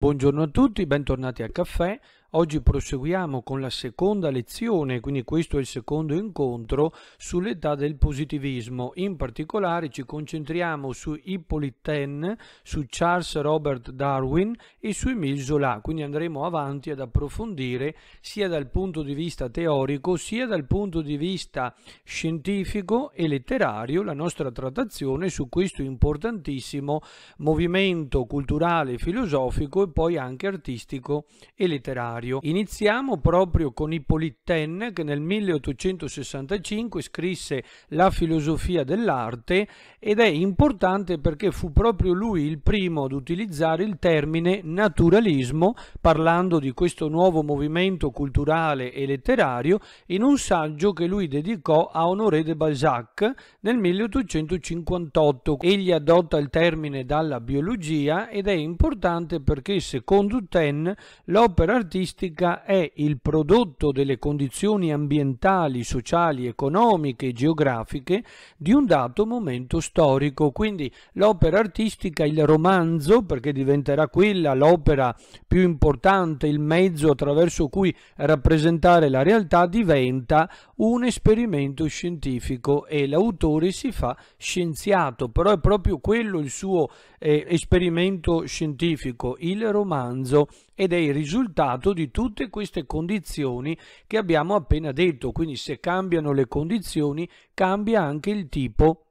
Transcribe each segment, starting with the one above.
Buongiorno a tutti, bentornati al caffè. Oggi proseguiamo con la seconda lezione, quindi questo è il secondo incontro, sull'età del positivismo. In particolare ci concentriamo su Hippolyte Taine, su Charles Robert Darwin e su Émile Zola, quindi andremo avanti ad approfondire sia dal punto di vista teorico sia dal punto di vista scientifico e letterario la nostra trattazione su questo importantissimo movimento culturale, filosofico e poi anche artistico e letterario letterario. Iniziamo proprio con Ippolitenne che nel 1865 scrisse La filosofia dell'arte ed è importante perché fu proprio lui il primo ad utilizzare il termine naturalismo parlando di questo nuovo movimento culturale e letterario in un saggio che lui dedicò a Honoré de Balzac nel 1858. Egli adotta il termine dalla biologia ed è importante perché secondo Ten l'opera artistica naturalistica è il prodotto delle condizioni ambientali, sociali, economiche e geografiche di un dato momento storico. Quindi l'opera artistica, il romanzo, perché diventerà quella l'opera più importante, il mezzo attraverso cui rappresentare la realtà, diventa un esperimento scientifico e l'autore si fa scienziato, però è proprio quello il suo eh, esperimento scientifico, il romanzo ed è il risultato di tutte queste condizioni che abbiamo appena detto, quindi se cambiano le condizioni cambia anche il tipo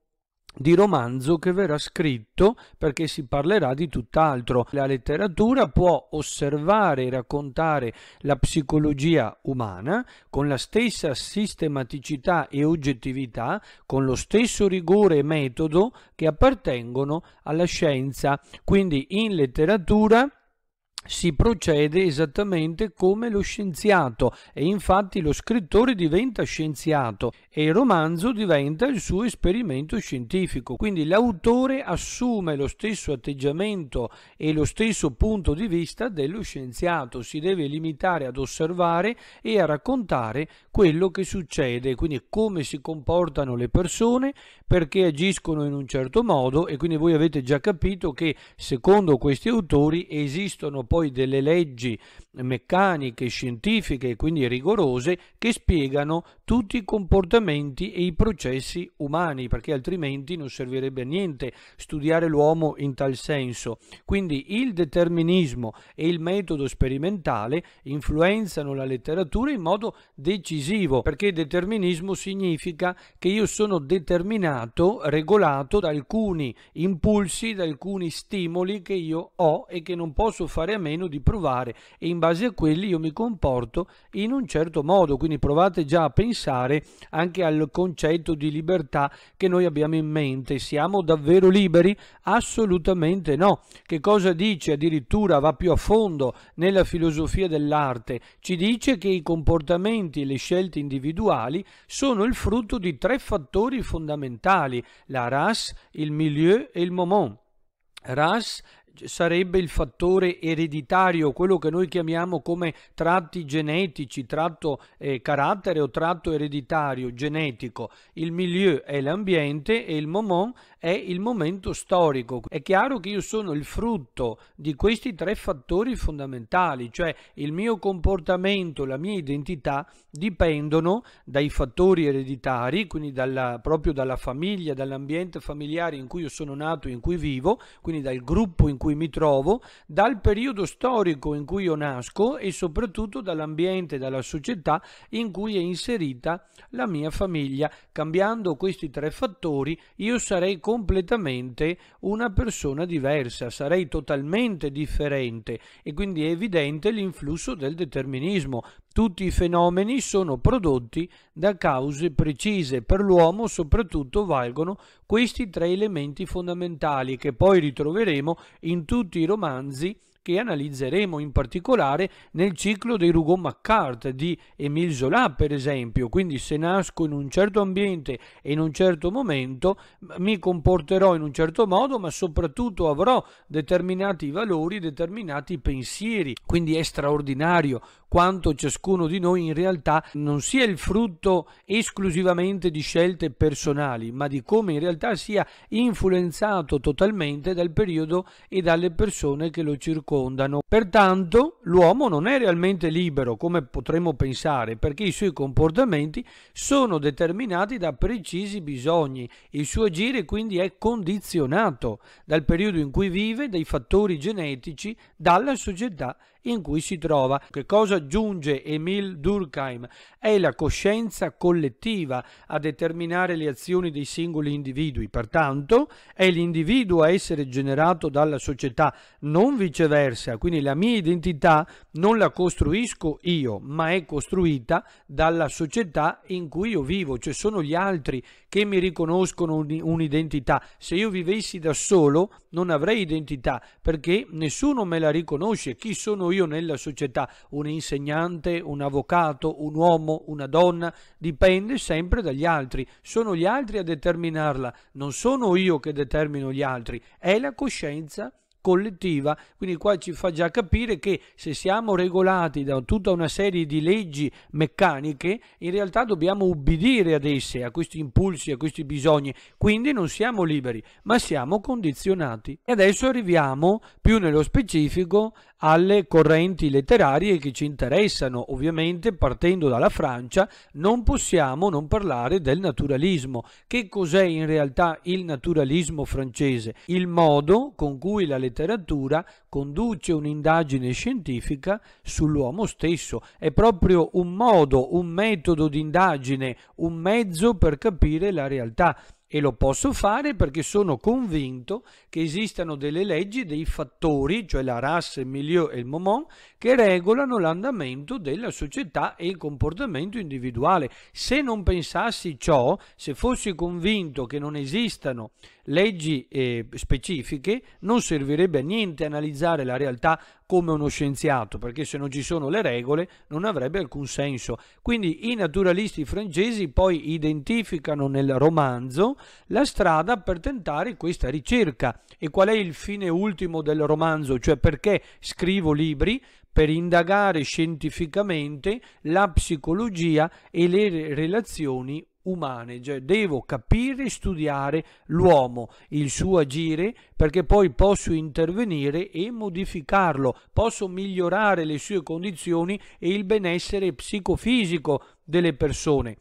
di romanzo che verrà scritto perché si parlerà di tutt'altro. La letteratura può osservare e raccontare la psicologia umana con la stessa sistematicità e oggettività, con lo stesso rigore e metodo che appartengono alla scienza. Quindi in letteratura si procede esattamente come lo scienziato e infatti lo scrittore diventa scienziato e il romanzo diventa il suo esperimento scientifico. Quindi l'autore assume lo stesso atteggiamento e lo stesso punto di vista dello scienziato, si deve limitare ad osservare e a raccontare quello che succede, quindi come si comportano le persone, perché agiscono in un certo modo e quindi voi avete già capito che secondo questi autori esistono poi delle leggi meccaniche, scientifiche e quindi rigorose che spiegano tutti i comportamenti e i processi umani, perché altrimenti non servirebbe a niente studiare l'uomo in tal senso. Quindi il determinismo e il metodo sperimentale influenzano la letteratura in modo decisivo, perché determinismo significa che io sono determinato, regolato da alcuni impulsi, da alcuni stimoli che io ho e che non posso fare a meno di provare e imbarcare base a quelli io mi comporto in un certo modo, quindi provate già a pensare anche al concetto di libertà che noi abbiamo in mente. Siamo davvero liberi? Assolutamente no. Che cosa dice? Addirittura va più a fondo nella filosofia dell'arte. Ci dice che i comportamenti e le scelte individuali sono il frutto di tre fattori fondamentali, la race, il milieu e il moment. Ras sarebbe il fattore ereditario, quello che noi chiamiamo come tratti genetici, tratto eh, carattere o tratto ereditario genetico. Il milieu è l'ambiente e il moment è il momento storico. È chiaro che io sono il frutto di questi tre fattori fondamentali, cioè il mio comportamento, la mia identità dipendono dai fattori ereditari, quindi dalla, proprio dalla famiglia, dall'ambiente familiare in cui io sono nato, in cui vivo, quindi dal gruppo in cui mi trovo, dal periodo storico in cui io nasco e soprattutto dall'ambiente, dalla società in cui è inserita la mia famiglia. Cambiando questi tre fattori io sarei completamente una persona diversa, sarei totalmente differente e quindi è evidente l'influsso del determinismo. Tutti i fenomeni sono prodotti da cause precise. Per l'uomo soprattutto valgono questi tre elementi fondamentali che poi ritroveremo in tutti i romanzi che analizzeremo in particolare nel ciclo dei Rougon Macquart di Émile Zola per esempio, quindi se nasco in un certo ambiente e in un certo momento mi comporterò in un certo modo ma soprattutto avrò determinati valori, determinati pensieri, quindi è straordinario quanto ciascuno di noi in realtà non sia il frutto esclusivamente di scelte personali, ma di come in realtà sia influenzato totalmente dal periodo e dalle persone che lo circondano. Pertanto l'uomo non è realmente libero, come potremmo pensare, perché i suoi comportamenti sono determinati da precisi bisogni, il suo agire quindi è condizionato dal periodo in cui vive, dai fattori genetici, dalla società in cui si trova. Che cosa aggiunge Emil Durkheim? È la coscienza collettiva a determinare le azioni dei singoli individui, pertanto è l'individuo a essere generato dalla società, non viceversa, quindi la mia identità non la costruisco io, ma è costruita dalla società in cui io vivo, cioè sono gli altri che mi riconoscono un'identità. Se io vivessi da solo non avrei identità perché nessuno me la riconosce, chi sono io? contribuio nella società, un insegnante, un avvocato, un uomo, una donna, dipende sempre dagli altri, sono gli altri a determinarla, non sono io che determino gli altri, è la coscienza collettiva, quindi qua ci fa già capire che se siamo regolati da tutta una serie di leggi meccaniche, in realtà dobbiamo ubbidire ad esse, a questi impulsi, a questi bisogni, quindi non siamo liberi, ma siamo condizionati. E adesso arriviamo più nello specifico alle correnti letterarie che ci interessano. Ovviamente, partendo dalla Francia, non possiamo non parlare del naturalismo. Che cos'è in realtà il naturalismo francese? Il modo con cui la letteratura conduce un'indagine scientifica sull'uomo stesso. È proprio un modo, un metodo di indagine, un mezzo per capire la realtà e lo posso fare perché sono convinto che esistano delle leggi, dei fattori, cioè la razza, il milieu e il moment, che regolano l'andamento della società e il comportamento individuale. Se non pensassi ciò, se fossi convinto che non esistano leggi eh, specifiche, non servirebbe a niente analizzare la realtà come uno scienziato, perché se non ci sono le regole non avrebbe alcun senso. Quindi i naturalisti francesi poi identificano nel romanzo la strada per tentare questa ricerca. E qual è il fine ultimo del romanzo? Cioè perché scrivo libri? per indagare scientificamente la psicologia e le relazioni umane, cioè devo capire e studiare l'uomo, il suo agire, perché poi posso intervenire e modificarlo, posso migliorare le sue condizioni e il benessere psicofisico delle persone.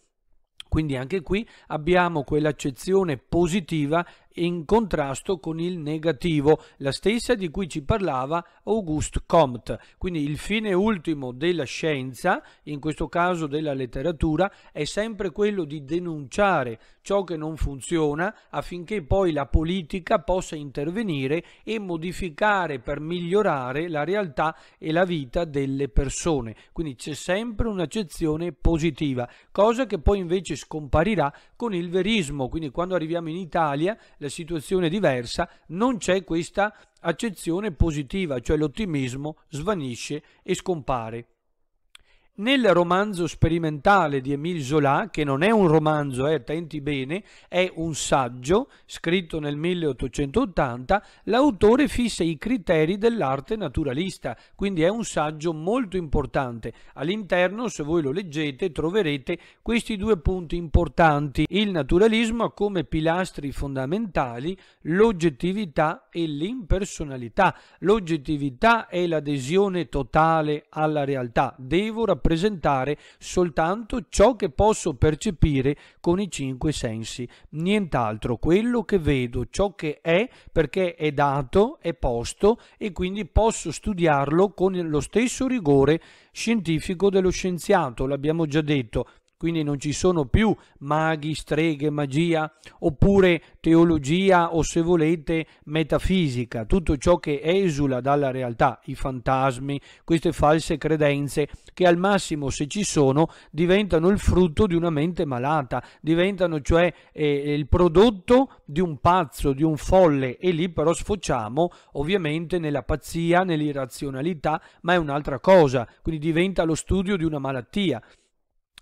Quindi anche qui abbiamo quell'accezione positiva in contrasto con il negativo, la stessa di cui ci parlava Auguste Comte. Quindi il fine ultimo della scienza, in questo caso della letteratura, è sempre quello di denunciare ciò che non funziona affinché poi la politica possa intervenire e modificare per migliorare la realtà e la vita delle persone. Quindi c'è sempre un'accezione positiva, cosa che poi invece scomparirà con il verismo. Quindi quando arriviamo in Italia la la situazione è diversa, non c'è questa accezione positiva, cioè l'ottimismo svanisce e scompare. Nel romanzo sperimentale di Émile Zola, che non è un romanzo, eh, attenti bene, è un saggio scritto nel 1880, l'autore fissa i criteri dell'arte naturalista, quindi è un saggio molto importante. All'interno, se voi lo leggete, troverete questi due punti importanti, il naturalismo ha come pilastri fondamentali l'oggettività e l'impersonalità. L'oggettività è l'adesione totale alla realtà, devo rappresentare rappresentare soltanto ciò che posso percepire con i cinque sensi, nient'altro, quello che vedo, ciò che è, perché è dato, è posto e quindi posso studiarlo con lo stesso rigore scientifico dello scienziato, l'abbiamo già detto, quindi non ci sono più maghi, streghe, magia, oppure teologia o se volete metafisica, tutto ciò che esula dalla realtà, i fantasmi, queste false credenze che al massimo se ci sono diventano il frutto di una mente malata, diventano cioè eh, il prodotto di un pazzo, di un folle e lì però sfociamo ovviamente nella pazzia, nell'irrazionalità, ma è un'altra cosa, quindi diventa lo studio di una malattia.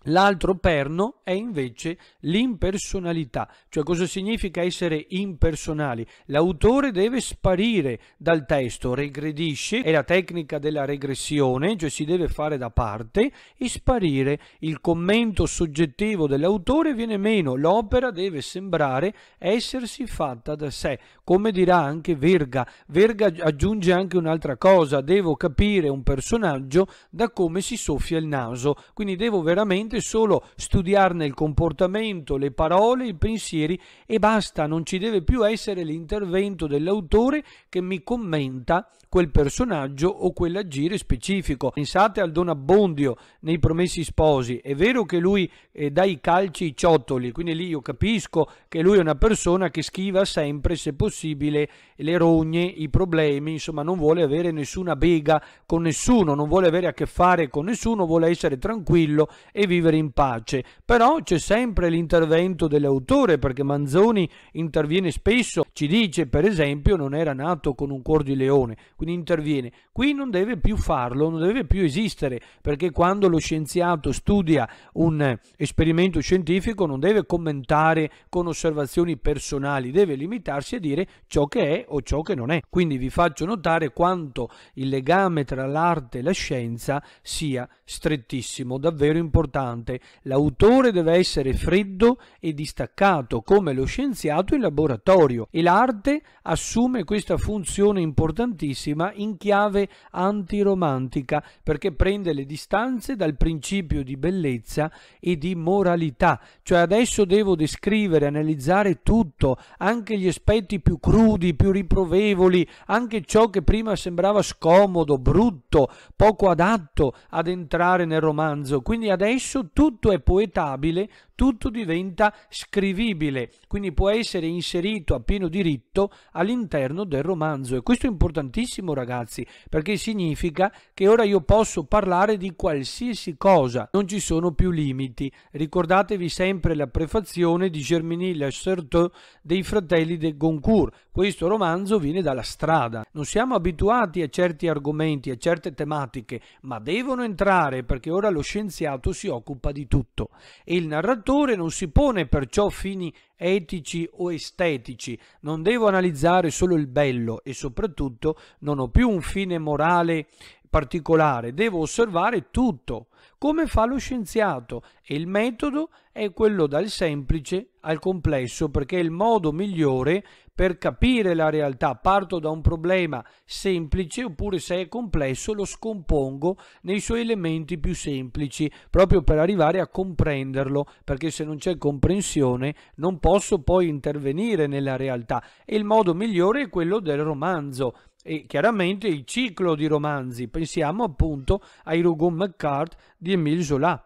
L'altro perno è invece l'impersonalità, cioè cosa significa essere impersonali? L'autore deve sparire dal testo, regredisce, è la tecnica della regressione, cioè si deve fare da parte e sparire. Il commento soggettivo dell'autore viene meno, l'opera deve sembrare essersi fatta da sé, come dirà anche Verga. Verga aggiunge anche un'altra cosa, devo capire un personaggio da come si soffia il naso, quindi devo veramente dovete solo studiarne il comportamento, le parole, i pensieri e basta, non ci deve più essere l'intervento dell'autore che mi commenta quel personaggio o quell'agire specifico. Pensate al Don Abbondio nei Promessi Sposi, è vero che lui eh, dà i calci ai ciottoli, quindi lì io capisco che lui è una persona che schiva sempre, se possibile, le rogne, i problemi, insomma non vuole avere nessuna bega con nessuno, non vuole avere a che fare con nessuno, vuole essere tranquillo e vivere vivere in pace, però c'è sempre l'intervento dell'autore perché Manzoni interviene spesso, ci dice per esempio non era nato con un cuor di leone, quindi interviene. Qui non deve più farlo, non deve più esistere perché quando lo scienziato studia un esperimento scientifico non deve commentare con osservazioni personali, deve limitarsi a dire ciò che è o ciò che non è. Quindi vi faccio notare quanto il legame tra l'arte e la scienza sia strettissimo, davvero importante importante, l'autore deve essere freddo e distaccato come lo scienziato in laboratorio e l'arte assume questa funzione importantissima in chiave antiromantica perché prende le distanze dal principio di bellezza e di moralità, cioè adesso devo descrivere, analizzare tutto, anche gli aspetti più crudi, più riprovevoli, anche ciò che prima sembrava scomodo, brutto, poco adatto ad entrare nel romanzo. Quindi adesso stesso tutto è poetabile, tutto diventa scrivibile, quindi può essere inserito a pieno diritto all'interno del romanzo e questo è importantissimo ragazzi perché significa che ora io posso parlare di qualsiasi cosa, non ci sono più limiti. Ricordatevi sempre la prefazione di Germinie Lacerteux dei fratelli de Goncourt, questo romanzo viene dalla strada. Non siamo abituati a certi argomenti, a certe tematiche, ma devono entrare perché ora lo scienziato si occupa occupa di tutto e il narratore non si pone perciò fini etici o estetici, non devo analizzare solo il bello e soprattutto non ho più un fine morale particolare, devo osservare tutto come fa lo scienziato e il metodo è quello dal semplice al complesso perché è il modo migliore per capire la realtà. Parto da un problema semplice oppure se è complesso lo scompongo nei suoi elementi più semplici proprio per arrivare a comprenderlo perché se non c'è comprensione non posso poi intervenire nella realtà e il modo migliore è quello del romanzo e chiaramente il ciclo di romanzi, pensiamo appunto ai Rougon McCart di Émile Zola.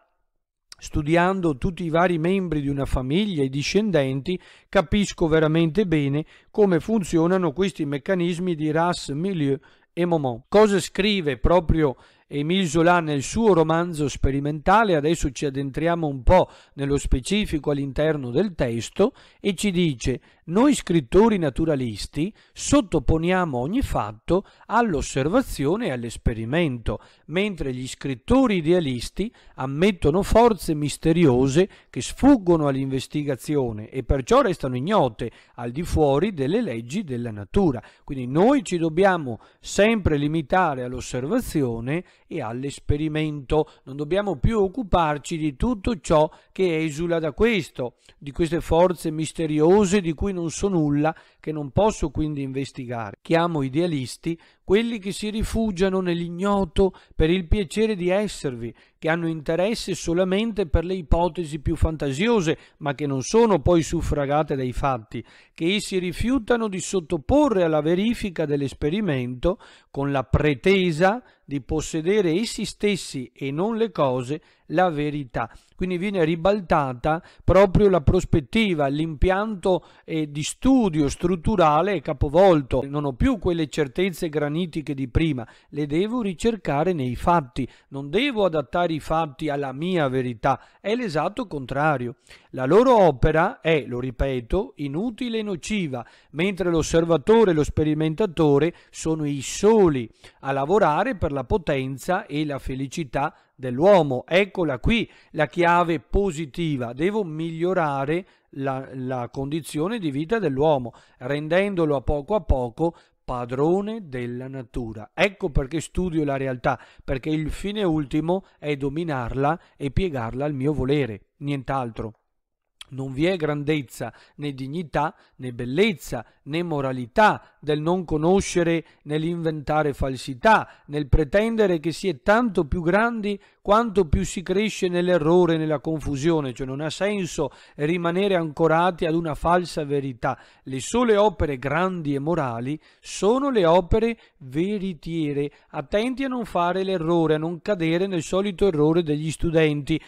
Studiando tutti i vari membri di una famiglia e discendenti, capisco veramente bene come funzionano questi meccanismi di race, milieu e moment. Cosa scrive proprio Emile Zola nel suo romanzo sperimentale, adesso ci addentriamo un po' nello specifico all'interno del testo e ci dice noi scrittori naturalisti sottoponiamo ogni fatto all'osservazione e all'esperimento, mentre gli scrittori idealisti ammettono forze misteriose che sfuggono all'investigazione e perciò restano ignote al di fuori delle leggi della natura. Quindi noi ci dobbiamo sempre limitare all'osservazione e all'esperimento, non dobbiamo più occuparci di tutto ciò che esula da questo, di queste forze misteriose di cui non so nulla che non posso quindi investigare. Chiamo idealisti quelli che si rifugiano nell'ignoto per il piacere di esservi, che hanno interesse solamente per le ipotesi più fantasiose, ma che non sono poi suffragate dai fatti, che essi rifiutano di sottoporre alla verifica dell'esperimento con la pretesa di possedere essi stessi e non le cose la verità. Quindi viene ribaltata proprio la prospettiva, l'impianto eh, di studio strutturale strutturale è capovolto, non ho più quelle certezze granitiche di prima, le devo ricercare nei fatti, non devo adattare i fatti alla mia verità, è l'esatto contrario. La loro opera è, lo ripeto, inutile e nociva, mentre l'osservatore e lo sperimentatore sono i soli a lavorare per la potenza e la felicità dell'uomo. Eccola qui la chiave positiva. Devo migliorare la, la condizione di vita dell'uomo, rendendolo a poco a poco padrone della natura. Ecco perché studio la realtà, perché il fine ultimo è dominarla e piegarla al mio volere, nient'altro. Non vi è grandezza né dignità né bellezza né moralità del non conoscere nell'inventare falsità, nel pretendere che si è tanto più grandi quanto più si cresce nell'errore, e nella confusione, cioè non ha senso rimanere ancorati ad una falsa verità. Le sole opere grandi e morali sono le opere veritiere, attenti a non fare l'errore, a non cadere nel solito errore degli studenti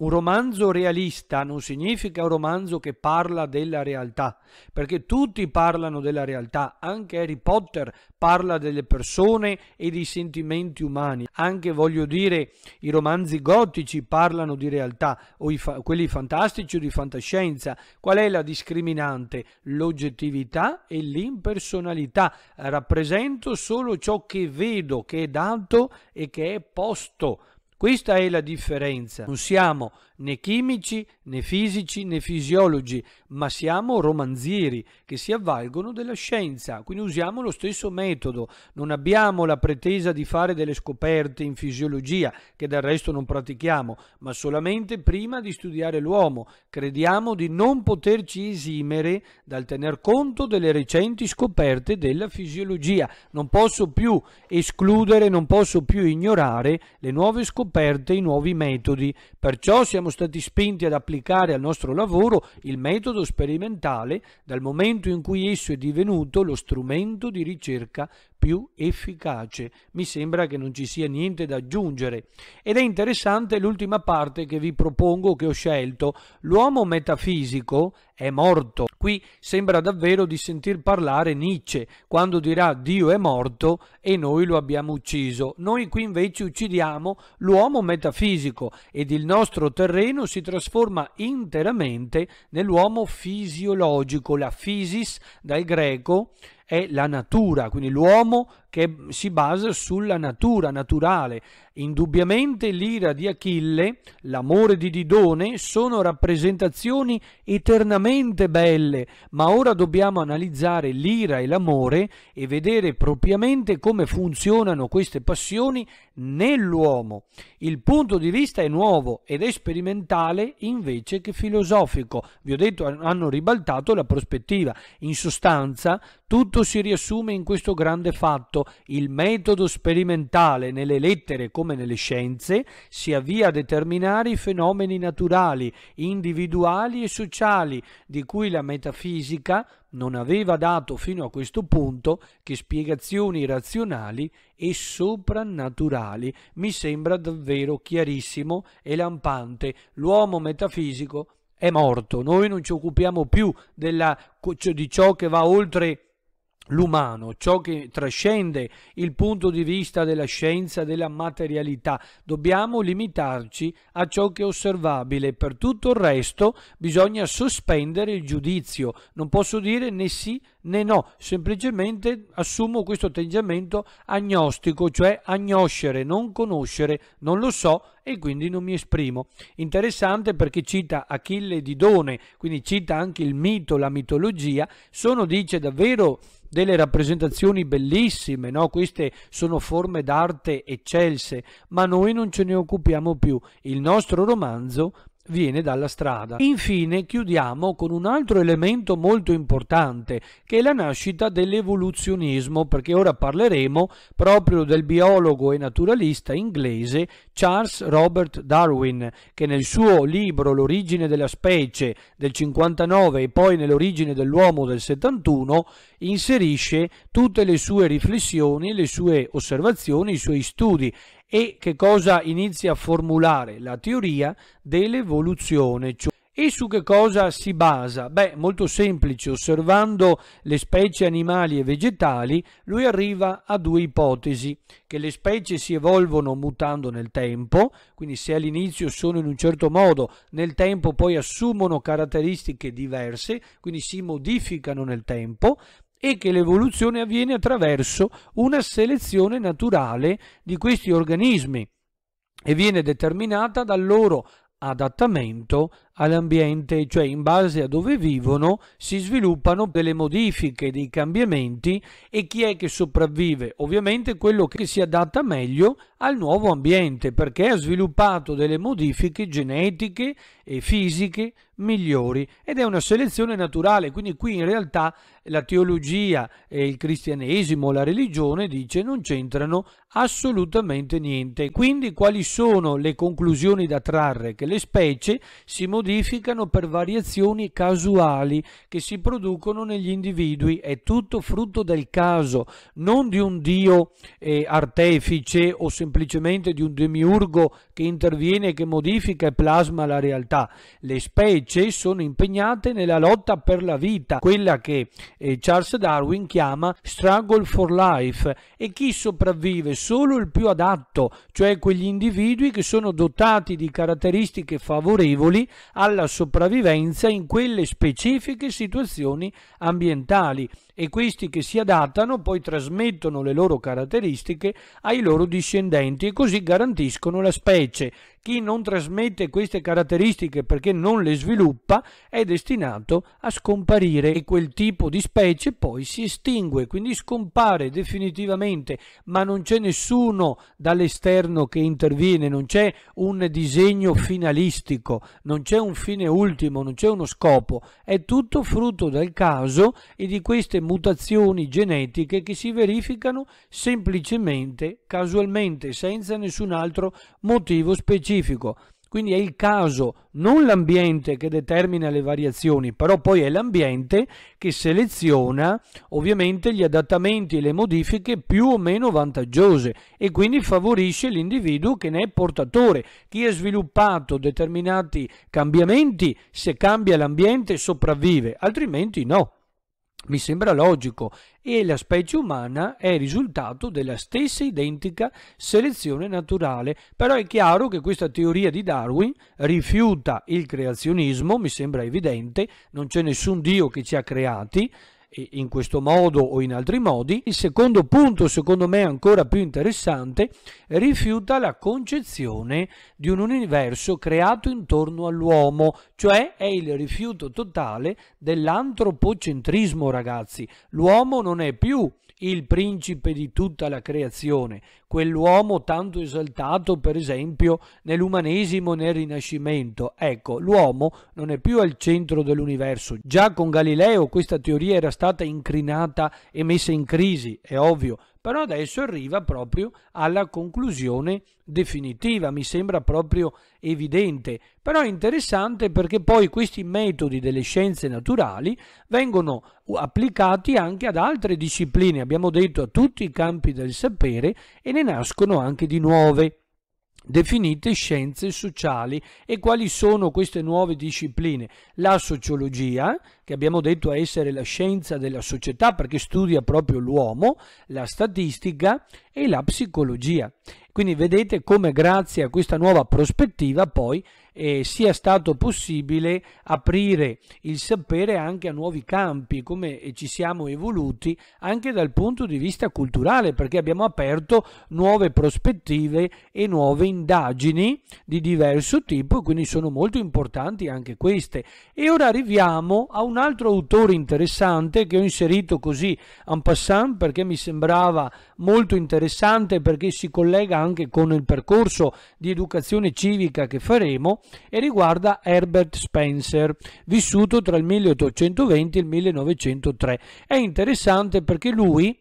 un romanzo realista non significa un romanzo che parla della realtà, perché tutti parlano della realtà, anche Harry Potter parla delle persone e dei sentimenti umani, anche voglio dire i romanzi gotici parlano di realtà o fa quelli fantastici o di fantascienza. Qual è la discriminante? L'oggettività e l'impersonalità. Rappresento solo ciò che vedo, che è dato e che è posto questa è la differenza. Non siamo né chimici, né fisici, né fisiologi, ma siamo romanzieri che si avvalgono della scienza, quindi usiamo lo stesso metodo, non abbiamo la pretesa di fare delle scoperte in fisiologia, che del resto non pratichiamo, ma solamente prima di studiare l'uomo, crediamo di non poterci esimere dal tener conto delle recenti scoperte della fisiologia, non posso più escludere, non posso più ignorare le nuove scoperte, i nuovi metodi, perciò siamo siamo stati spinti ad applicare al nostro lavoro il metodo sperimentale dal momento in cui esso è divenuto lo strumento di ricerca più efficace. Mi sembra che non ci sia niente da aggiungere. Ed è interessante l'ultima parte che vi propongo, che ho scelto. L'uomo metafisico è morto. Qui sembra davvero di sentir parlare Nietzsche, quando dirà Dio è morto e noi lo abbiamo ucciso. Noi qui invece uccidiamo l'uomo metafisico ed il nostro terreno si trasforma interamente nell'uomo fisiologico, la physis dal greco è la natura, quindi l'uomo che si basa sulla natura naturale. Indubbiamente l'ira di Achille, l'amore di Didone sono rappresentazioni eternamente belle, ma ora dobbiamo analizzare l'ira e l'amore e vedere propriamente come funzionano queste passioni nell'uomo. Il punto di vista è nuovo ed è sperimentale invece che filosofico. Vi ho detto, hanno ribaltato la prospettiva. In sostanza, tutto si riassume in questo grande fatto quanto il metodo sperimentale nelle lettere come nelle scienze si avvia a determinare i fenomeni naturali, individuali e sociali di cui la metafisica non aveva dato fino a questo punto che spiegazioni razionali e soprannaturali. Mi sembra davvero chiarissimo e lampante. L'uomo metafisico è morto. Noi non ci occupiamo più della, cioè di ciò che va oltre l'umano, ciò che trascende il punto di vista della scienza, della materialità. Dobbiamo limitarci a ciò che è osservabile, per tutto il resto bisogna sospendere il giudizio. Non posso dire né sì né no, semplicemente assumo questo atteggiamento agnostico, cioè agnoscere, non conoscere, non lo so e quindi non mi esprimo. Interessante perché cita Achille Didone, quindi cita anche il mito, la mitologia, sono dice davvero delle rappresentazioni bellissime, no? queste sono forme d'arte eccelse, ma noi non ce ne occupiamo più. Il nostro romanzo viene dalla strada. Infine chiudiamo con un altro elemento molto importante che è la nascita dell'evoluzionismo perché ora parleremo proprio del biologo e naturalista inglese Charles Robert Darwin che nel suo libro L'origine della specie del 59 e poi nell'origine dell'uomo del 71 inserisce tutte le sue riflessioni, le sue osservazioni, i suoi studi e che cosa inizia a formulare? La teoria dell'evoluzione. Cioè e su che cosa si basa? Beh, molto semplice, osservando le specie animali e vegetali, lui arriva a due ipotesi, che le specie si evolvono mutando nel tempo, quindi se all'inizio sono in un certo modo, nel tempo poi assumono caratteristiche diverse, quindi si modificano nel tempo, e che l'evoluzione avviene attraverso una selezione naturale di questi organismi e viene determinata dal loro adattamento all'ambiente, cioè in base a dove vivono si sviluppano delle modifiche, dei cambiamenti e chi è che sopravvive? Ovviamente quello che si adatta meglio al nuovo ambiente perché ha sviluppato delle modifiche genetiche e fisiche migliori ed è una selezione naturale, quindi qui in realtà la teologia e il cristianesimo, la religione dice non c'entrano assolutamente niente. Quindi quali sono le conclusioni da trarre? Che le specie si modificano modificano per variazioni casuali che si producono negli individui. È tutto frutto del caso, non di un dio eh, artefice o semplicemente di un demiurgo che interviene che modifica e plasma la realtà. Le specie sono impegnate nella lotta per la vita, quella che eh, Charles Darwin chiama struggle for life e chi sopravvive solo il più adatto, cioè quegli individui che sono dotati di caratteristiche favorevoli alla sopravvivenza in quelle specifiche situazioni ambientali e questi che si adattano poi trasmettono le loro caratteristiche ai loro discendenti e così garantiscono la specie chi non trasmette queste caratteristiche perché non le sviluppa è destinato a scomparire e quel tipo di specie poi si estingue, quindi scompare definitivamente, ma non c'è nessuno dall'esterno che interviene, non c'è un disegno finalistico, non c'è un fine ultimo, non c'è uno scopo, è tutto frutto del caso e di queste mutazioni genetiche che si verificano semplicemente, casualmente, senza nessun altro motivo specifico specifico. Quindi è il caso, non l'ambiente che determina le variazioni, però poi è l'ambiente che seleziona ovviamente gli adattamenti e le modifiche più o meno vantaggiose e quindi favorisce l'individuo che ne è portatore. Chi ha sviluppato determinati cambiamenti, se cambia l'ambiente, sopravvive, altrimenti no. Mi sembra logico e la specie umana è il risultato della stessa identica selezione naturale, però è chiaro che questa teoria di Darwin rifiuta il creazionismo, mi sembra evidente, non c'è nessun Dio che ci ha creati, in questo modo o in altri modi. Il secondo punto, secondo me ancora più interessante, rifiuta la concezione di un universo creato intorno all'uomo, cioè è il rifiuto totale dell'antropocentrismo, ragazzi. L'uomo non è più il principe di tutta la creazione, quell'uomo tanto esaltato per esempio nell'umanesimo e nel Rinascimento. Ecco, l'uomo non è più al centro dell'universo. Già con Galileo questa teoria era stata incrinata e messa in crisi, è ovvio, però adesso arriva proprio alla conclusione definitiva, mi sembra proprio evidente, però è interessante perché poi questi metodi delle scienze naturali vengono applicati anche ad altre discipline, abbiamo detto a tutti i campi del sapere e ne nascono anche di nuove definite scienze sociali e quali sono queste nuove discipline? La sociologia, che abbiamo detto essere la scienza della società perché studia proprio l'uomo, la statistica e la psicologia. Quindi vedete come grazie a questa nuova prospettiva poi eh, sia stato possibile aprire il sapere anche a nuovi campi, come eh, ci siamo evoluti anche dal punto di vista culturale, perché abbiamo aperto nuove prospettive e nuove indagini di diverso tipo e quindi sono molto importanti anche queste. E ora arriviamo a un altro autore interessante che ho inserito così en passant perché mi sembrava molto interessante perché si collega anche anche con il percorso di educazione civica che faremo e riguarda Herbert Spencer, vissuto tra il 1820 e il 1903. È interessante perché lui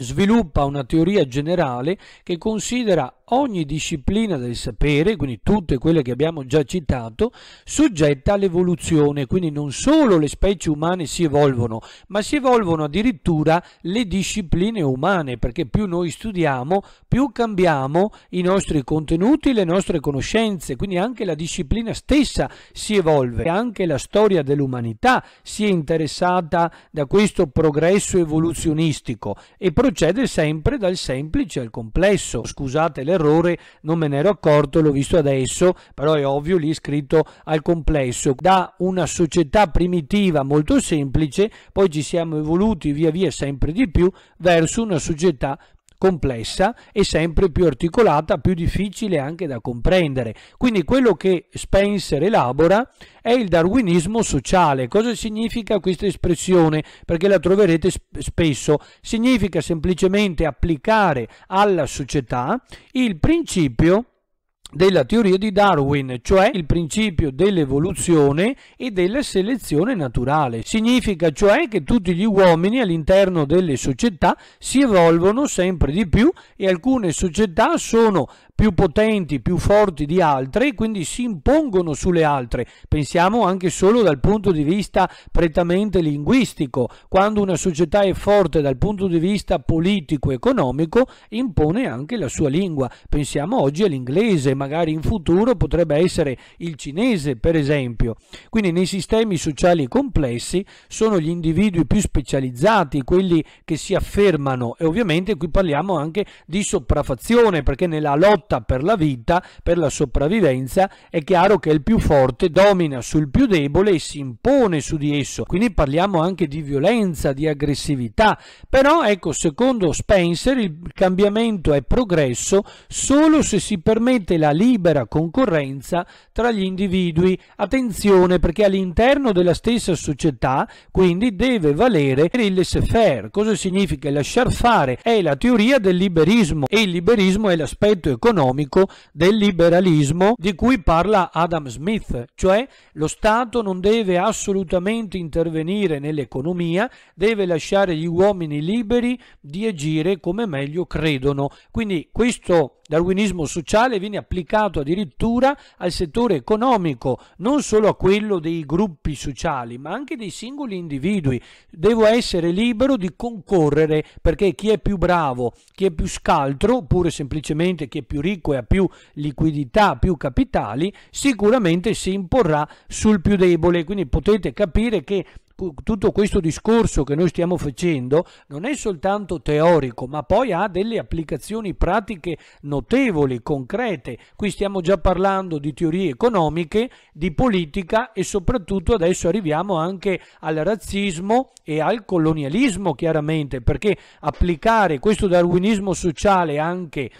sviluppa una teoria generale che considera ogni disciplina del sapere, quindi tutte quelle che abbiamo già citato, soggetta all'evoluzione, quindi non solo le specie umane si evolvono, ma si evolvono addirittura le discipline umane, perché più noi studiamo, più cambiamo i nostri contenuti, le nostre conoscenze, quindi anche la disciplina stessa si evolve, anche la storia dell'umanità si è interessata da questo progresso evoluzionistico e procede sempre dal semplice al complesso. Scusate l'errore errore, non me ne ero accorto, l'ho visto adesso, però è ovvio lì scritto al complesso. Da una società primitiva molto semplice, poi ci siamo evoluti via via sempre di più verso una società complessa e sempre più articolata, più difficile anche da comprendere. Quindi quello che Spencer elabora è il darwinismo sociale. Cosa significa questa espressione? Perché la troverete spesso. Significa semplicemente applicare alla società il principio della teoria di Darwin, cioè il principio dell'evoluzione e della selezione naturale. Significa cioè che tutti gli uomini all'interno delle società si evolvono sempre di più e alcune società sono più potenti, più forti di altre, quindi si impongono sulle altre. Pensiamo anche solo dal punto di vista prettamente linguistico. Quando una società è forte dal punto di vista politico-economico, impone anche la sua lingua. Pensiamo oggi all'inglese, magari in futuro potrebbe essere il cinese, per esempio. Quindi nei sistemi sociali complessi sono gli individui più specializzati, quelli che si affermano e ovviamente qui parliamo anche di sopraffazione, perché nella lotta lotta per la vita, per la sopravvivenza, è chiaro che il più forte domina sul più debole e si impone su di esso. Quindi parliamo anche di violenza, di aggressività. Però ecco, secondo Spencer il cambiamento è progresso solo se si permette la libera concorrenza tra gli individui. Attenzione perché all'interno della stessa società quindi deve valere il laissez-faire. Cosa significa lasciar fare? È la teoria del liberismo e il liberismo è l'aspetto economico economico del liberalismo di cui parla Adam Smith, cioè lo Stato non deve assolutamente intervenire nell'economia, deve lasciare gli uomini liberi di agire come meglio credono. Quindi questo darwinismo sociale viene applicato addirittura al settore economico, non solo a quello dei gruppi sociali, ma anche dei singoli individui. Devo essere libero di concorrere perché chi è più bravo, chi è più scaltro, oppure semplicemente chi è più ricco e ha più liquidità, più capitali, sicuramente si imporrà sul più debole. Quindi potete capire che tutto questo discorso che noi stiamo facendo non è soltanto teorico, ma poi ha delle applicazioni pratiche notevoli, concrete. Qui stiamo già parlando di teorie economiche, di politica e soprattutto adesso arriviamo anche al razzismo e al colonialismo, chiaramente, perché applicare questo darwinismo sociale anche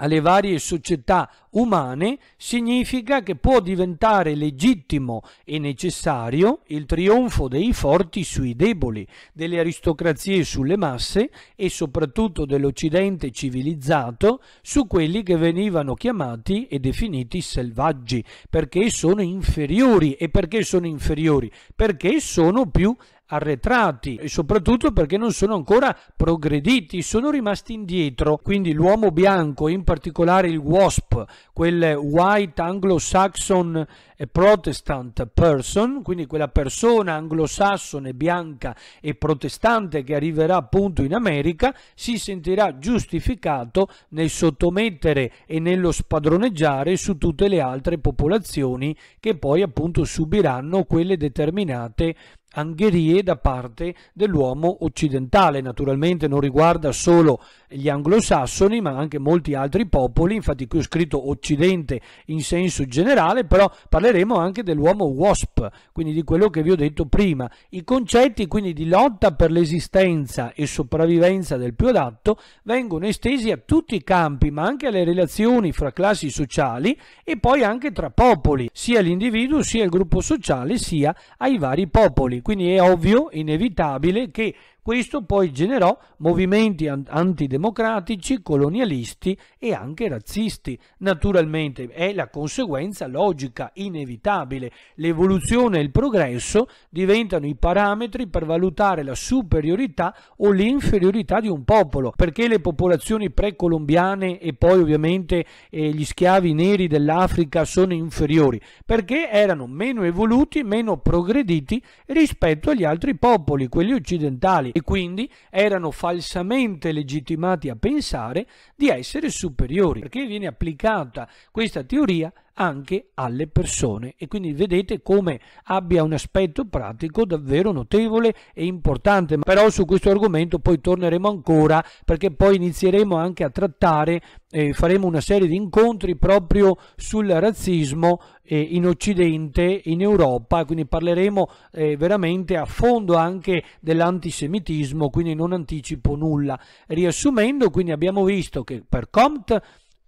alle varie società umane significa che può diventare legittimo e necessario il trionfo dei forti sui deboli, delle aristocrazie sulle masse e soprattutto dell'Occidente civilizzato su quelli che venivano chiamati e definiti selvaggi, perché sono inferiori e perché sono inferiori? Perché sono più arretrati e soprattutto perché non sono ancora progrediti, sono rimasti indietro. Quindi l'uomo bianco, in particolare il WASP, quel White Anglo-Saxon eh, Protestant Person, quindi quella persona anglosassone bianca e protestante che arriverà appunto in America, si sentirà giustificato nel sottomettere e nello spadroneggiare su tutte le altre popolazioni che poi appunto subiranno quelle determinate angherie da parte dell'uomo occidentale. Naturalmente non riguarda solo gli anglosassoni, ma anche molti altri popoli. Infatti qui ho scritto Occidente in senso generale, però parleremo anche dell'uomo WASP, quindi di quello che vi ho detto prima. I concetti quindi di lotta per l'esistenza e sopravvivenza del più adatto vengono estesi a tutti i campi, ma anche alle relazioni fra classi sociali e poi anche tra popoli, sia l'individuo sia il gruppo sociale sia ai vari popoli. Quindi è ovvio, inevitabile che questo poi generò movimenti antidemocratici, colonialisti e anche razzisti. Naturalmente è la conseguenza logica, inevitabile. L'evoluzione e il progresso diventano i parametri per valutare la superiorità o l'inferiorità di un popolo, perché le popolazioni precolombiane e poi ovviamente eh, gli schiavi neri dell'Africa sono inferiori, perché erano meno evoluti, meno progrediti rispetto agli altri popoli, quelli occidentali e quindi erano falsamente legittimati a pensare di essere superiori, perché viene applicata questa teoria anche alle persone e quindi vedete come abbia un aspetto pratico davvero notevole e importante però su questo argomento poi torneremo ancora perché poi inizieremo anche a trattare eh, faremo una serie di incontri proprio sul razzismo eh, in occidente in Europa quindi parleremo eh, veramente a fondo anche dell'antisemitismo quindi non anticipo nulla riassumendo quindi abbiamo visto che per Comte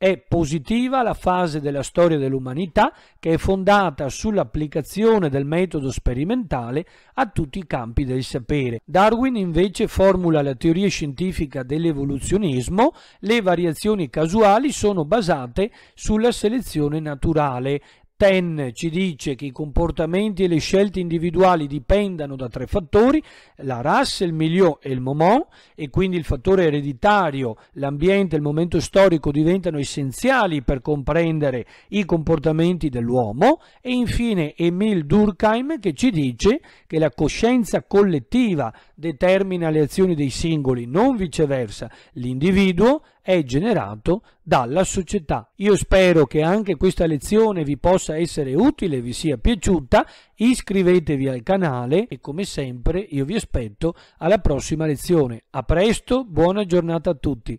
è positiva la fase della storia dell'umanità che è fondata sull'applicazione del metodo sperimentale a tutti i campi del sapere. Darwin invece formula la teoria scientifica dell'evoluzionismo, le variazioni casuali sono basate sulla selezione naturale Ten ci dice che i comportamenti e le scelte individuali dipendano da tre fattori, la razza, il milieu e il moment, e quindi il fattore ereditario, l'ambiente e il momento storico diventano essenziali per comprendere i comportamenti dell'uomo, e infine Emil Durkheim che ci dice che la coscienza collettiva determina le azioni dei singoli, non viceversa, l'individuo è generato dalla società. Io spero che anche questa lezione vi possa essere utile, vi sia piaciuta, iscrivetevi al canale e come sempre io vi aspetto alla prossima lezione. A presto, buona giornata a tutti.